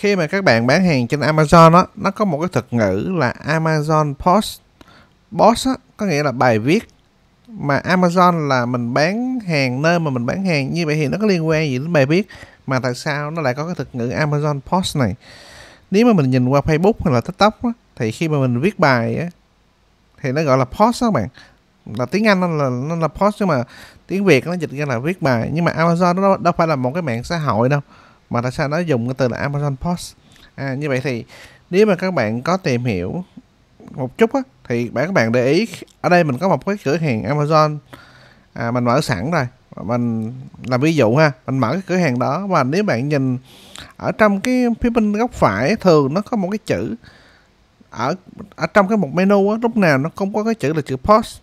khi mà các bạn bán hàng trên Amazon đó, nó có một cái thuật ngữ là Amazon post post á, có nghĩa là bài viết mà Amazon là mình bán hàng nơi mà mình bán hàng như vậy thì nó có liên quan gì đến bài viết mà tại sao nó lại có cái thuật ngữ Amazon post này nếu mà mình nhìn qua Facebook hay là TikTok á, thì khi mà mình viết bài á, thì nó gọi là post đó các bạn là tiếng Anh nó là nó là post nhưng mà tiếng Việt nó dịch ra là viết bài nhưng mà Amazon nó đâu phải là một cái mạng xã hội đâu mà tại sao nó dùng cái từ là Amazon Post à, như vậy thì nếu mà các bạn có tìm hiểu một chút á thì bạn các bạn để ý ở đây mình có một cái cửa hàng Amazon à, mình mở sẵn rồi mình làm ví dụ ha mình mở cái cửa hàng đó và nếu bạn nhìn ở trong cái phía bên góc phải thường nó có một cái chữ ở ở trong cái một menu á lúc nào nó không có cái chữ là chữ post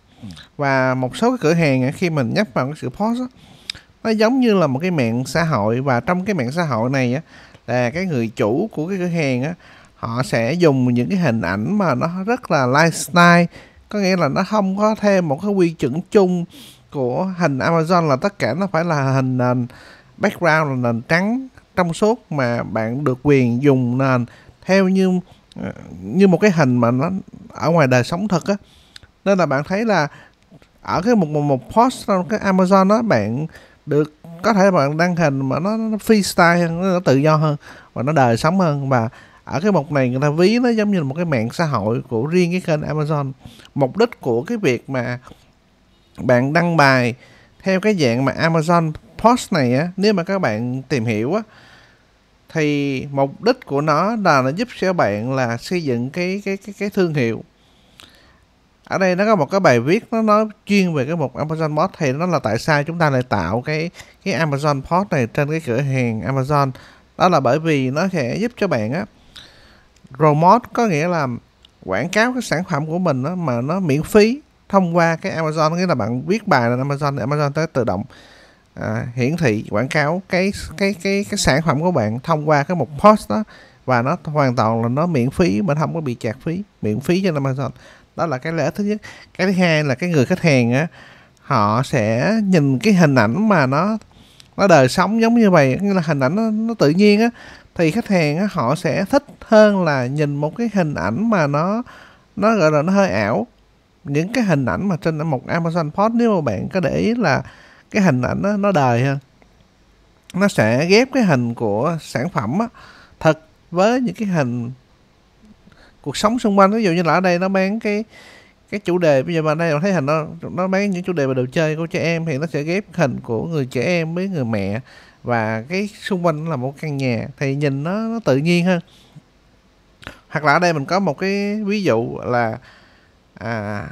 và một số cái cửa hàng khi mình nhấp vào cái chữ post á, nó giống như là một cái mạng xã hội và trong cái mạng xã hội này á là cái người chủ của cái cửa hàng á họ sẽ dùng những cái hình ảnh mà nó rất là lifestyle có nghĩa là nó không có thêm một cái quy chuẩn chung của hình Amazon là tất cả nó phải là hình nền background là nền trắng trong suốt mà bạn được quyền dùng nền theo như ờ, như một cái hình mà nó ở ngoài đời sống thật á nên là bạn thấy là ở cái một một, một post trong cái Amazon đó bạn được có thể bạn đăng hình mà nó, nó freestyle hơn nó tự do hơn và nó đời sống hơn và ở cái mục này người ta ví nó giống như một cái mạng xã hội của riêng cái kênh Amazon mục đích của cái việc mà bạn đăng bài theo cái dạng mà Amazon Post này á nếu mà các bạn tìm hiểu á thì mục đích của nó là nó giúp cho bạn là xây dựng cái cái cái cái thương hiệu ở đây nó có một cái bài viết nó nói chuyên về cái mục Amazon Post thì nó là tại sao chúng ta lại tạo cái cái Amazon Post này trên cái cửa hàng Amazon đó là bởi vì nó sẽ giúp cho bạn á remote có nghĩa là quảng cáo cái sản phẩm của mình đó, mà nó miễn phí thông qua cái Amazon nghĩa là bạn viết bài lên Amazon thì Amazon tới tự động à, hiển thị quảng cáo cái cái cái cái sản phẩm của bạn thông qua cái mục post đó và nó hoàn toàn là nó miễn phí mà không có bị chạc phí miễn phí cho Amazon đó là cái lẽ thứ nhất cái thứ hai là cái người khách hàng á họ sẽ nhìn cái hình ảnh mà nó nó đời sống giống như vậy nghĩa là hình ảnh nó, nó tự nhiên á thì khách hàng á, họ sẽ thích hơn là nhìn một cái hình ảnh mà nó nó gọi là nó hơi ảo những cái hình ảnh mà trên một Amazon Post nếu mà bạn có để ý là cái hình ảnh đó, nó đời hơn nó sẽ ghép cái hình của sản phẩm á, thật với những cái hình cuộc sống xung quanh ví dụ như là ở đây nó bán cái cái chủ đề bây giờ mà đây mình thấy hình nó nó bán những chủ đề về đồ chơi của trẻ em thì nó sẽ ghép hình của người trẻ em với người mẹ và cái xung quanh là một căn nhà thì nhìn nó, nó tự nhiên hơn hoặc là ở đây mình có một cái ví dụ là à,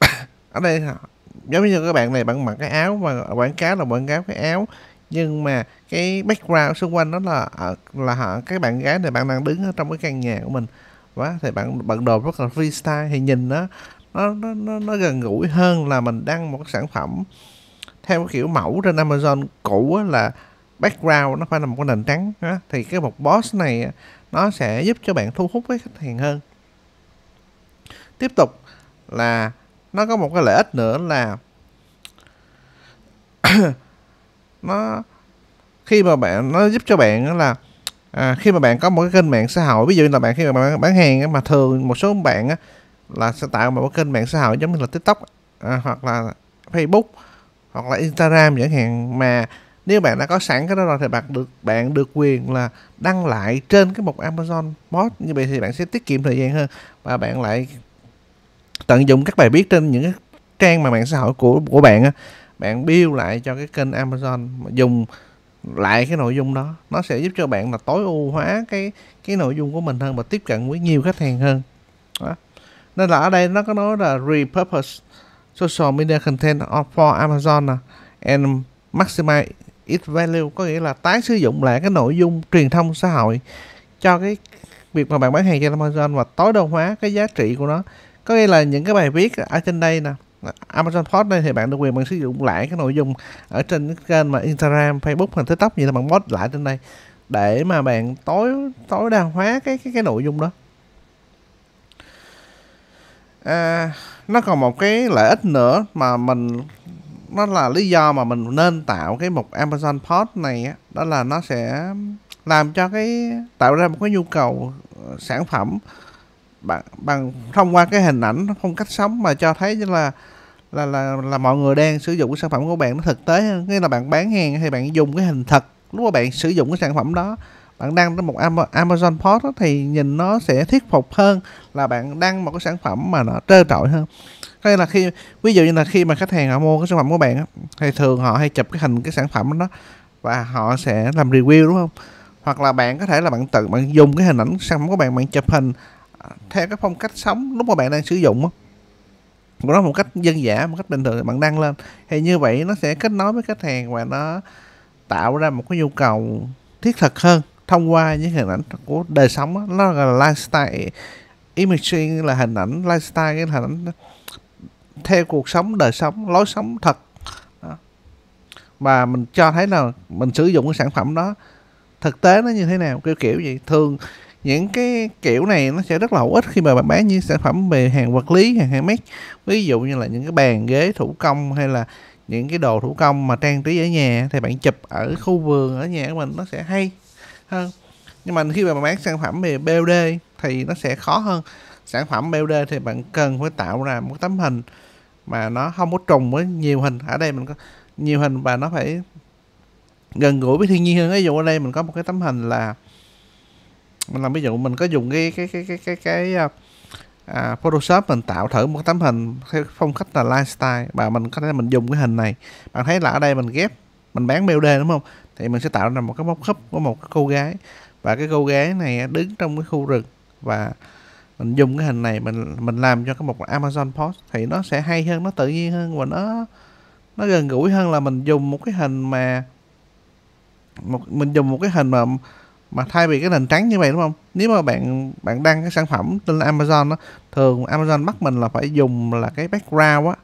ở đây giống như các bạn này bạn mặc cái áo mà quảng cáo là quảng cáo cái áo nhưng mà cái background xung quanh đó là à, là họ cái bạn gái này bạn đang đứng ở trong cái căn nhà của mình quá thì bạn bạn đồ rất là freestyle thì nhìn nó nó nó nó, gần gũi hơn là mình đăng một cái sản phẩm theo kiểu mẫu trên Amazon cũ là background nó phải là một cái nền trắng á. thì cái một boss này nó sẽ giúp cho bạn thu hút với khách hàng hơn tiếp tục là nó có một cái lợi ích nữa là nó khi mà bạn nó giúp cho bạn là à, khi mà bạn có một cái kênh mạng xã hội ví dụ như là bạn khi mà bạn bán hàng á, mà thường một số bạn á, là sẽ tạo một cái kênh mạng xã hội giống như là tiktok à, hoặc là facebook hoặc là instagram chẳng hạn mà nếu bạn đã có sẵn cái đó rồi thì bạn được bạn được quyền là đăng lại trên cái mục Amazon Bot như vậy thì bạn sẽ tiết kiệm thời gian hơn và bạn lại tận dụng các bài viết trên những cái trang mà mạng xã hội của của bạn á bạn build lại cho cái kênh Amazon dùng lại cái nội dung đó nó sẽ giúp cho bạn là tối ưu hóa cái cái nội dung của mình hơn và tiếp cận với nhiều khách hàng hơn đó. nên là ở đây nó có nói là repurpose social media content for Amazon and maximize its value có nghĩa là tái sử dụng lại cái nội dung truyền thông xã hội cho cái việc mà bạn bán hàng trên Amazon và tối đa hóa cái giá trị của nó có nghĩa là những cái bài viết ở trên đây nè Amazon Post đây thì bạn được quyền bạn sử dụng lại cái nội dung ở trên cái kênh mà Instagram, Facebook hay TikTok gì là bạn post lại trên đây để mà bạn tối tối đa hóa cái cái cái nội dung đó. À, nó còn một cái lợi ích nữa mà mình nó là lý do mà mình nên tạo cái mục Amazon Post này á, đó là nó sẽ làm cho cái tạo ra một cái nhu cầu ờ, sản phẩm bạn bằng thông qua cái hình ảnh phong cách sống mà cho thấy là là là là mọi người đang sử dụng cái sản phẩm của bạn nó thực tế hơn nghĩa là bạn bán hàng thì bạn dùng cái hình thật lúc mà bạn sử dụng cái sản phẩm đó bạn đăng một Amazon post đó, thì nhìn nó sẽ thuyết phục hơn là bạn đăng một cái sản phẩm mà nó trơ trọi hơn hay là khi ví dụ như là khi mà khách hàng họ mua cái sản phẩm của bạn thì thường họ hay chụp cái hình cái sản phẩm đó và họ sẽ làm review đúng không hoặc là bạn có thể là bạn tự bạn dùng cái hình ảnh sản phẩm của bạn bạn chụp hình theo cái phong cách sống lúc mà bạn đang sử dụng á nó một cách dân dã một cách bình thường bạn đăng lên thì như vậy nó sẽ kết nối với khách hàng và nó tạo ra một cái nhu cầu thiết thực hơn thông qua những hình ảnh của đời sống đó. nó là lifestyle imaging là hình ảnh lifestyle cái hình ảnh theo cuộc sống đời sống lối sống thật đó. và mình cho thấy là mình sử dụng cái sản phẩm đó thực tế nó như thế nào kiểu kiểu gì thường những cái kiểu này nó sẽ rất là hữu ích khi mà bạn bán những sản phẩm về hàng vật lý hàng handmade ví dụ như là những cái bàn ghế thủ công hay là những cái đồ thủ công mà trang trí ở nhà thì bạn chụp ở khu vườn ở nhà của mình nó sẽ hay hơn nhưng mà khi mà bạn bán sản phẩm về BOD thì nó sẽ khó hơn sản phẩm BOD thì bạn cần phải tạo ra một tấm hình mà nó không có trùng với nhiều hình ở đây mình có nhiều hình và nó phải gần gũi với thiên nhiên hơn ví dụ ở đây mình có một cái tấm hình là mình làm ví dụ mình có dùng cái cái cái cái cái, cái à, à Photoshop mình tạo thử một tấm hình theo phong cách là lifestyle và mình có thể mình dùng cái hình này bạn thấy là ở đây mình ghép mình bán BOD đúng không thì mình sẽ tạo ra một cái móc hấp của một cái cô gái và cái cô gái này đứng trong cái khu rừng và mình dùng cái hình này mình mình làm cho cái một Amazon post thì nó sẽ hay hơn nó tự nhiên hơn và nó nó gần gũi hơn là mình dùng một cái hình mà một mình dùng một cái hình mà mà thay vì cái nền trắng như vậy đúng không nếu mà bạn bạn đăng cái sản phẩm trên Amazon đó, thường Amazon bắt mình là phải dùng là cái background á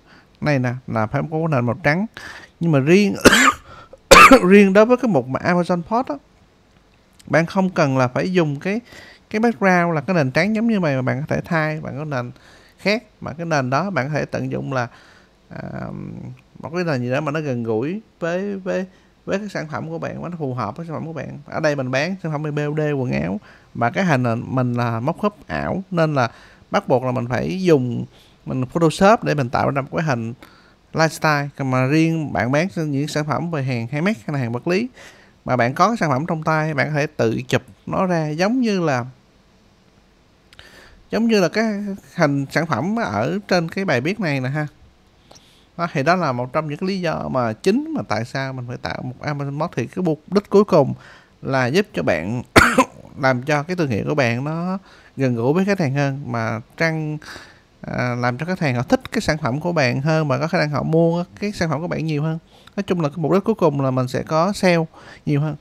này nè là phải có nền màu trắng nhưng mà riêng riêng đối với cái mục mà Amazon Post á bạn không cần là phải dùng cái cái background là cái nền trắng giống như vậy mà bạn có thể thay bạn có nền khác mà cái nền đó bạn có thể tận dụng là à, một cái nền gì đó mà nó gần gũi với với với cái sản phẩm của bạn nó phù hợp với sản phẩm của bạn ở đây mình bán sản phẩm về BOD quần áo mà cái hình mình là móc khớp ảo nên là bắt buộc là mình phải dùng mình Photoshop để mình tạo ra một cái hình lifestyle còn mà riêng bạn bán những sản phẩm về hàng handmade hay là hàng vật lý mà bạn có cái sản phẩm trong tay bạn có thể tự chụp nó ra giống như là giống như là cái hình sản phẩm ở trên cái bài viết này nè ha đó, thì đó là một trong những lý do mà chính mà tại sao mình phải tạo một Amazon Box thì cái mục đích cuối cùng là giúp cho bạn làm cho cái thương hiệu của bạn nó gần gũi với khách hàng hơn mà trang à, làm cho khách hàng họ thích cái sản phẩm của bạn hơn mà có khả năng họ mua cái sản phẩm của bạn nhiều hơn nói chung là cái mục đích cuối cùng là mình sẽ có sale nhiều hơn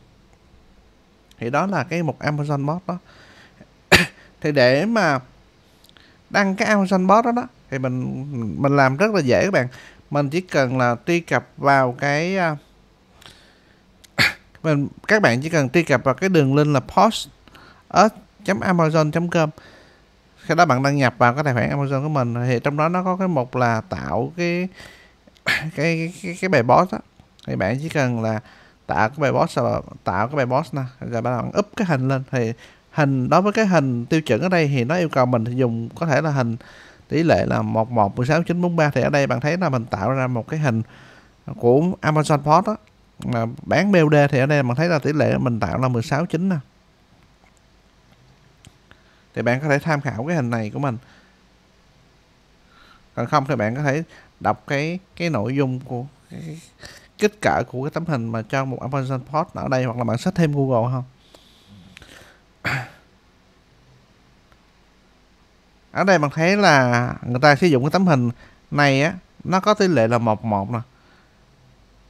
thì đó là cái mục Amazon Bot đó thì để mà đăng cái Amazon Bot đó đó thì mình mình làm rất là dễ các bạn mình chỉ cần là truy cập vào cái à, mình các bạn chỉ cần truy cập vào cái đường link là post amazon.com khi đó bạn đăng nhập vào cái tài khoản Amazon của mình thì trong đó nó có cái mục là tạo cái cái cái, cái, cái bài post đó. thì bạn chỉ cần là tạo cái bài post là tạo cái bài post nè rồi bạn úp cái hình lên thì hình đối với cái hình tiêu chuẩn ở đây thì nó yêu cầu mình dùng có thể là hình tỷ lệ là 1116943 thì ở đây bạn thấy là mình tạo ra một cái hình của Amazon Post đó mà bán BOD thì ở đây bạn thấy là tỷ lệ mình tạo là 169 nè thì bạn có thể tham khảo cái hình này của mình còn không thì bạn có thể đọc cái cái nội dung của cái kích cỡ của cái tấm hình mà cho một Amazon Post ở đây hoặc là bạn search thêm Google không ở đây bạn thấy là người ta sử dụng cái tấm hình này á nó có tỷ lệ là 1:1 một nè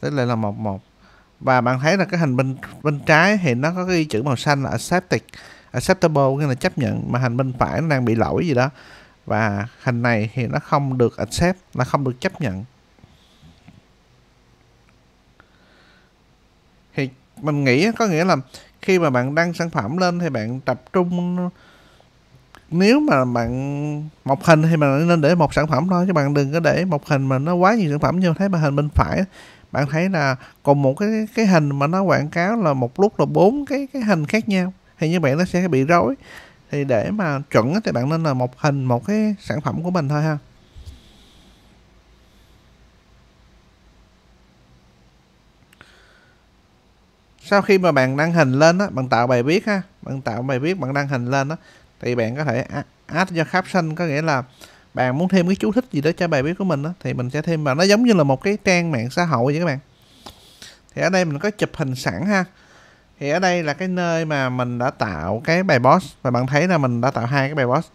tỷ lệ là 1:1 và bạn thấy là cái hình bên bên trái thì nó có cái chữ màu xanh là accepted acceptable nghĩa là chấp nhận mà hình bên phải nó đang bị lỗi gì đó và hình này thì nó không được accept nó không được chấp nhận thì mình nghĩ có nghĩa là khi mà bạn đăng sản phẩm lên thì bạn tập trung nếu mà bạn một hình thì bạn nên để một sản phẩm thôi chứ bạn đừng có để một hình mà nó quá nhiều sản phẩm như thấy màn hình bên phải bạn thấy là còn một cái cái hình mà nó quảng cáo là một lúc là bốn cái cái hình khác nhau thì như vậy nó sẽ bị rối thì để mà chuẩn thì bạn nên là một hình một cái sản phẩm của mình thôi ha sau khi mà bạn đăng hình lên á bạn tạo bài viết ha bạn tạo bài viết bạn đăng hình lên á thì bạn có thể add cho caption có nghĩa là bạn muốn thêm cái chú thích gì đó cho bài viết của mình đó, thì mình sẽ thêm mà nó giống như là một cái trang mạng xã hội vậy các bạn thì ở đây mình có chụp hình sẵn ha thì ở đây là cái nơi mà mình đã tạo cái bài boss và bạn thấy là mình đã tạo hai cái bài boss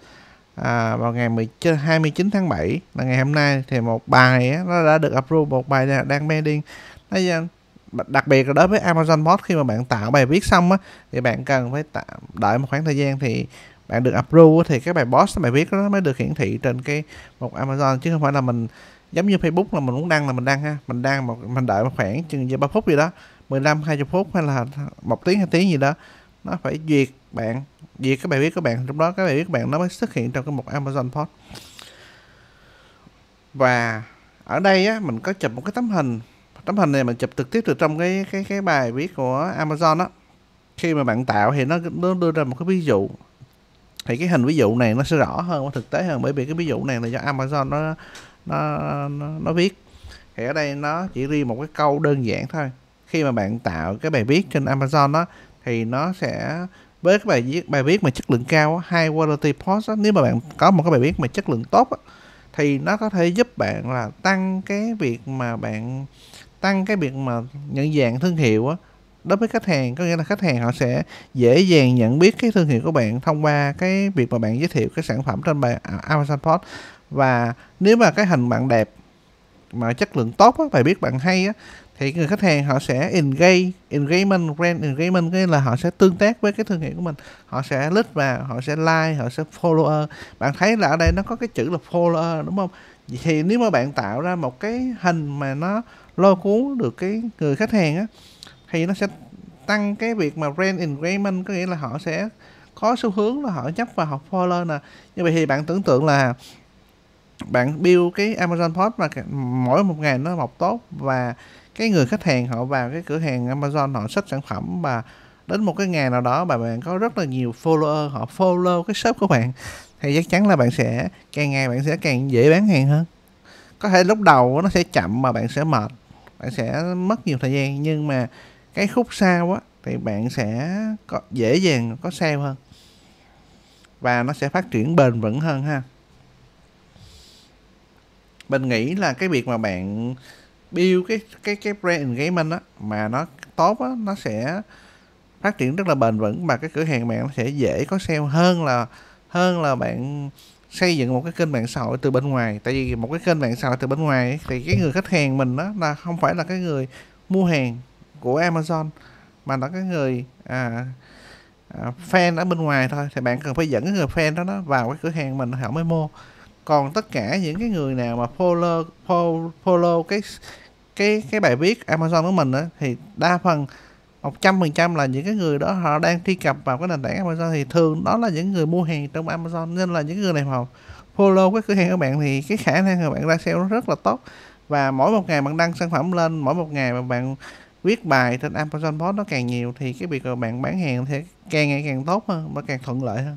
à, vào ngày 19, 29 tháng 7 là ngày hôm nay thì một bài ấy, nó đã được approve một bài đang, đang pending nó đặc biệt là đối với Amazon Bot khi mà bạn tạo bài viết xong á thì bạn cần phải tạo đợi một khoảng thời gian thì bạn được approve thì các bài boss các bài viết nó mới được hiển thị trên cái một Amazon chứ không phải là mình giống như Facebook là mình muốn đăng là mình đăng ha mình đăng một mình đợi một khoảng chừng vài ba phút gì đó 15 20 phút hay là một tiếng hai tiếng gì đó nó phải duyệt bạn duyệt cái bài viết của bạn trong đó cái bài viết của bạn nó mới xuất hiện trong cái mục Amazon post và ở đây á, mình có chụp một cái tấm hình tấm hình này mình chụp trực tiếp từ trong cái cái cái bài viết của Amazon đó khi mà bạn tạo thì nó nó đưa ra một cái ví dụ thì cái hình ví dụ này nó sẽ rõ hơn thực tế hơn bởi vì cái ví dụ này là do Amazon nó nó nó, nó viết thì ở đây nó chỉ riêng một cái câu đơn giản thôi khi mà bạn tạo cái bài viết trên Amazon đó thì nó sẽ với cái bài viết bài viết mà chất lượng cao high quality post đó, nếu mà bạn có một cái bài viết mà chất lượng tốt đó, thì nó có thể giúp bạn là tăng cái việc mà bạn tăng cái việc mà nhận dạng thương hiệu đó, đối với khách hàng có nghĩa là khách hàng họ sẽ dễ dàng nhận biết cái thương hiệu của bạn thông qua cái việc mà bạn giới thiệu cái sản phẩm trên bài à, Amazon Post và nếu mà cái hình bạn đẹp mà chất lượng tốt á, bài viết bạn hay á, thì người khách hàng họ sẽ engage engagement brand engagement nghĩa là họ sẽ tương tác với cái thương hiệu của mình họ sẽ lít vào họ sẽ like họ sẽ follower bạn thấy là ở đây nó có cái chữ là follower đúng không thì nếu mà bạn tạo ra một cái hình mà nó lôi cuốn được cái người khách hàng á thì nó sẽ tăng cái việc mà brand engagement có nghĩa là họ sẽ có xu hướng là họ chấp và học follow nè như vậy thì bạn tưởng tượng là bạn build cái Amazon Post mà mỗi một ngày nó mọc tốt và cái người khách hàng họ vào cái cửa hàng Amazon họ xách sản phẩm và đến một cái ngày nào đó mà bạn có rất là nhiều follower họ follow cái shop của bạn thì chắc chắn là bạn sẽ càng ngày bạn sẽ càng dễ bán hàng hơn có thể lúc đầu nó sẽ chậm mà bạn sẽ mệt bạn sẽ mất nhiều thời gian nhưng mà cái khúc sau á thì bạn sẽ có, dễ dàng có sale hơn và nó sẽ phát triển bền vững hơn ha mình nghĩ là cái việc mà bạn build cái cái cái brand engagement á mà nó tốt á nó sẽ phát triển rất là bền vững và cái cửa hàng bạn nó sẽ dễ có sale hơn là hơn là bạn xây dựng một cái kênh mạng xã hội từ bên ngoài tại vì một cái kênh mạng xã hội từ bên ngoài thì cái người khách hàng mình đó là không phải là cái người mua hàng của Amazon mà là cái người à, à, fan ở bên ngoài thôi thì bạn cần phải dẫn cái người fan đó, đó vào cái cửa hàng mình họ mới mua còn tất cả những cái người nào mà follow follow, follow cái cái cái bài viết Amazon của mình đó, thì đa phần 100% là những cái người đó họ đang truy cập vào cái nền tảng Amazon thì thường đó là những người mua hàng trong Amazon nên là những người này mà follow cái cửa hàng của bạn thì cái khả năng của bạn ra sale nó rất là tốt và mỗi một ngày bạn đăng sản phẩm lên mỗi một ngày mà bạn viết bài trên Amazon Post nó càng nhiều thì cái việc bạn bán hàng thì càng ngày càng tốt hơn và càng thuận lợi hơn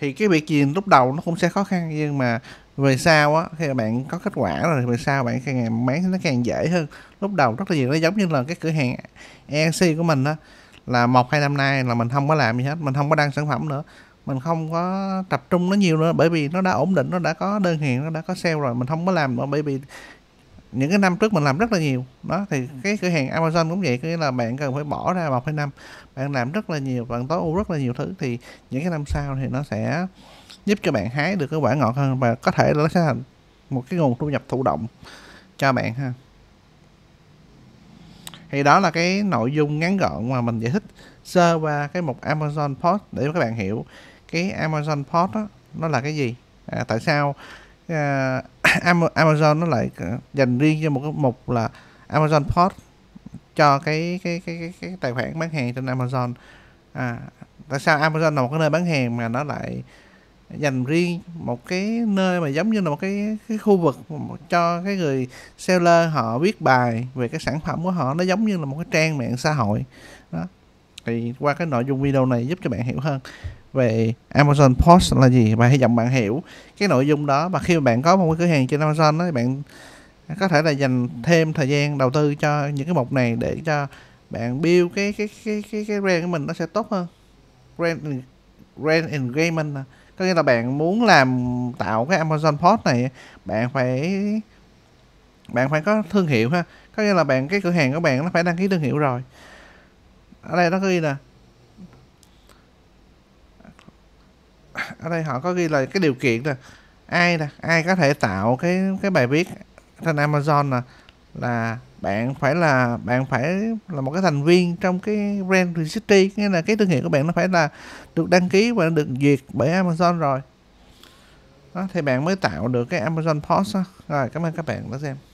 thì cái việc gì lúc đầu nó cũng sẽ khó khăn nhưng mà về sau á khi bạn có kết quả rồi thì về sau bạn càng ngày bán nó càng dễ hơn lúc đầu rất là nhiều nó giống như là cái cửa hàng ec của mình đó là một hai năm nay là mình không có làm gì hết mình không có đăng sản phẩm nữa mình không có tập trung nó nhiều nữa bởi vì nó đã ổn định nó đã có đơn hàng nó đã có sale rồi mình không có làm nữa bởi vì những cái năm trước mình làm rất là nhiều đó thì ừ. cái cửa hàng Amazon cũng vậy có nghĩa là bạn cần phải bỏ ra một hai năm bạn làm rất là nhiều bạn tối ưu rất là nhiều thứ thì những cái năm sau thì nó sẽ giúp cho bạn hái được cái quả ngọt hơn và có thể là nó sẽ thành một cái nguồn thu nhập thụ động cho bạn ha thì đó là cái nội dung ngắn gọn mà mình giải thích sơ qua cái mục Amazon Post để các bạn hiểu cái Amazon Post đó, nó là cái gì à, tại sao à, Amazon nó lại ờ, dành riêng cho một cái mục là Amazon Post cho cái cái cái cái, cái tài khoản bán hàng trên Amazon à, tại sao Amazon là một cái nơi bán hàng mà nó lại dành riêng một cái nơi mà giống như là một cái cái khu vực cho cái người seller họ viết bài về cái sản phẩm của họ nó giống như là một cái trang mạng xã hội đó thì qua cái nội dung video này giúp cho bạn hiểu hơn về Amazon Post là gì và hy vọng bạn hiểu cái nội dung đó và khi mà bạn có một cái cửa hàng trên Amazon đó thì bạn có thể là dành thêm thời gian đầu tư cho những cái mục này để cho bạn build cái cái cái cái cái brand của mình nó sẽ tốt hơn brand brand engagement có nghĩa là bạn muốn làm tạo cái Amazon Post này bạn phải bạn phải có thương hiệu ha có nghĩa là bạn cái cửa hàng của bạn nó phải đăng ký thương hiệu rồi ở đây nó ghi là ở đây họ có ghi là cái điều kiện nè ai nè ai có thể tạo cái cái bài viết trên Amazon nè là bạn phải là bạn phải là một cái thành viên trong cái brand registry nghĩa là cái thương hiệu của bạn nó phải là được đăng ký và được duyệt bởi Amazon rồi đó, thì bạn mới tạo được cái Amazon Post đó. rồi cảm ơn các bạn đã xem